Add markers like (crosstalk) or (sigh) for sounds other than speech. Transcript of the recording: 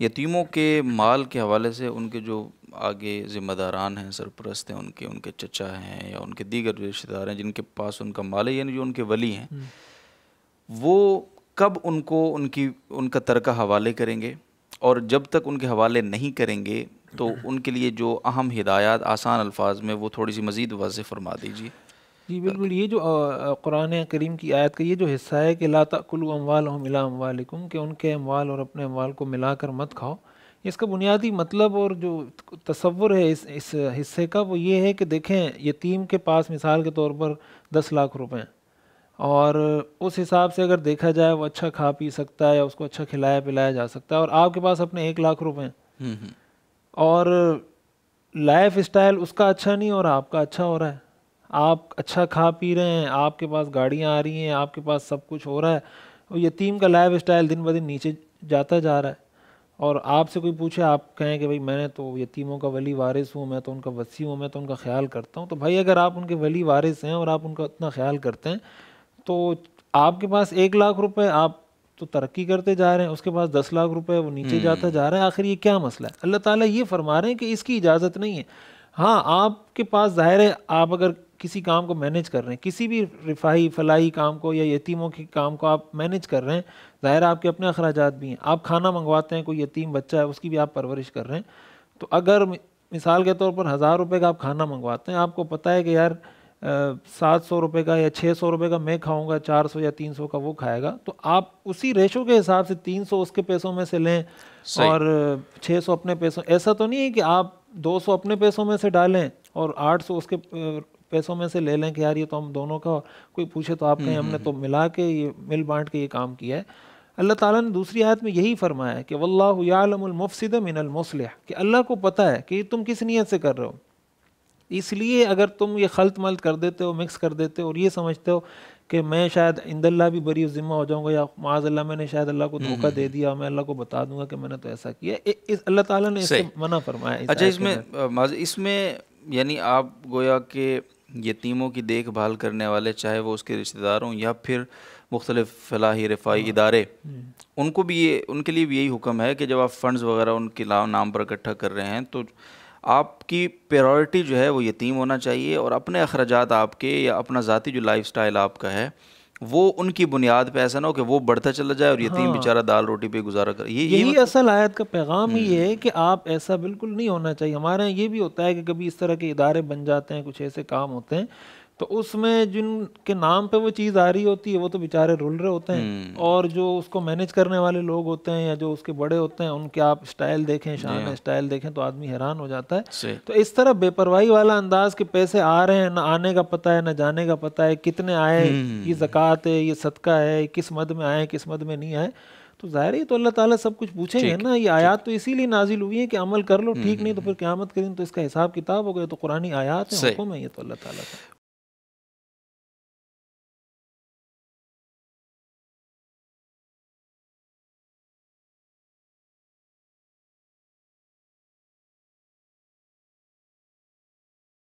यतीमों के माल के हवाले से उनके जो आगे ज़िम्मेदारान हैं सरपरस्त हैं उनके उनके चचा हैं या उनके दीगर रिश्तेदार हैं जिनके पास उनका माल है यानी जो उनके वली हैं हम्म। वो कब उनको उनकी उनका तरका हवाले करेंगे और जब तक उनके हवाले नहीं करेंगे तो (clears throat) उनके लिए जो अहम हिदायत आसान अल्फाज में वो थोड़ी सी मज़ीद वाज फरमा दीजिए जी बिल्कुल ये जो कुरान करीम की आयत का ये जो हिस्सा है कि लाता कुल अमवाल मिला कि उनके अमवाल और अपने अमवाल को मिलाकर मत खाओ इसका बुनियादी मतलब और जो तस्वुर है इस इस हिस्से का वो ये है कि देखें यतीम के पास मिसाल के तौर पर दस लाख रुपए और उस हिसाब से अगर देखा जाए वो अच्छा खा पी सकता है या उसको अच्छा खिलाया पिलाया जा सकता है और आपके पास अपने एक लाख रुपए हम्म, हम्म। और लाइफ स्टाइल उसका अच्छा नहीं और आपका अच्छा हो रहा है आप अच्छा खा पी रहे हैं आपके पास गाड़ियाँ आ रही हैं आपके पास सब कुछ हो रहा है और यतीम का लाइफ स्टाइल दिन ब दिन नीचे जाता जा रहा है और आपसे कोई पूछे आप कहें कि भाई मैंने तो यतीमों का वली वारिस हूँ मैं तो उनका वसी हूँ मैं तो उनका ख्याल करता हूँ तो भाई अगर आप उनके वली वारिस हैं और आप उनका इतना ख्याल करते हैं तो आपके पास एक लाख रुपए आप तो तरक्की करते जा रहे हैं उसके पास दस लाख रुपए वो नीचे हम्म। जाता जा रहा है आखिर ये क्या मसला है अल्लाह ताला ये फरमा रहे हैं कि इसकी इजाज़त नहीं है हाँ आपके पास ज़ाहिर है आप अगर किसी काम को मैनेज कर रहे हैं किसी भी रिफाही फलाही काम को या यतीमों के काम को आप मैनेज कर रहे हैं ज़ाहिर आपके अपने अखराज भी हैं आप खाना मंगवाते हैं कोई यतीम बच्चा है उसकी भी आप परवरिश कर रहे हैं तो अगर मिसाल के तौर पर हज़ार रुपये का आप खाना मंगवाते हैं आपको पता है कि यार सात सौ रुपये का या छः सौ रुपये का मैं खाऊंगा चार सौ या तीन सौ का वो खाएगा तो आप उसी रेशो के हिसाब से तीन सौ उसके पैसों में से लें और छः सौ अपने पैसों ऐसा तो नहीं है कि आप दो सौ अपने पैसों में से डालें और आठ सौ उसके पैसों में से ले लें कि यार ये तो हम दोनों का कोई पूछे तो आप कहें हम्म, हमने हम्म। तो मिला के ये मिल बांट के ये काम किया है अल्लाह ताला ने दूसरी आयत में यही फरमाया है कि वल्लामफसद मिनलमसलह कि अल्लाह को पता है कि तुम किस नीयत से कर रहे हो इसलिए अगर तुम ये खलत मलत कर देते हो मिक्स कर देते हो और ये समझते हो कि मैं शायद इंदल्ला भी बरी ज़िम्मा हो जाऊंगा या माजल्ला मैंने शायद अल्लाह को हम्म, धोखा दे दिया मैं अल्लाह को बता दूंगा कि मैंने तो ऐसा किया इस अल्लाह ताला ने इसे मना फरमाया इस अच्छा इसमें इसमें यानी आप गोया के यतीमों की देखभाल करने वाले चाहे वो उसके रिश्तेदार हों या फिर मुख्तलिफ फलाही रफाई हाँ। इदारे हम्म। उनको भी ये उनके लिए भी यही हुक्म है कि जब आप फ़ंड्स वगैरह उनके नाम पर इकट्ठा कर रहे हैं तो आपकी प्रायोरिटी जो है वो यतीम होना चाहिए और अपने अखराज आपके या अपना ज़ाती जो लाइफ स्टाइल आपका है वो उनकी बुनियाद पे ऐसा ना हो कि वो बढ़ता चला जाए और यतीम हाँ। बेचारा दाल रोटी पे गुजारा कर ये यही मतलब... असल आयत का पैगाम ही हम्म। है कि आप ऐसा बिल्कुल नहीं होना चाहिए हमारे यहाँ ये भी होता है कि कभी इस तरह के इदारे बन जाते हैं कुछ ऐसे काम होते हैं तो उसमें जिनके नाम पे वो चीज़ आ रही होती है वो तो बेचारे रुल रहे होते हैं हम्म। और जो उसको मैनेज करने वाले लोग होते हैं या जो उसके बड़े होते हैं उनके आप स्टाइल देखें शान स्टाइल देखें तो आदमी हैरान हो जाता है तो इस तरह बेपरवाही वाला अंदाज के पैसे आ रहे हैं ना आने का पता है ना जाने का पता है कितने आए हम्म। ये जक़ात है ये सदका है किस मद में आए किस मद में नहीं आए तो जाहिर है तो अल्लाह ताला सब कुछ पूछेंगे ना ये आयात तो इसीलिए नाजिल हुई है कि अमल कर लो ठीक हम्म, नहीं तो फिर क्यामत करें तो इसका हिसाब किताब हो गया तो कुरानी आयात है है ये तो अल्लाह ताला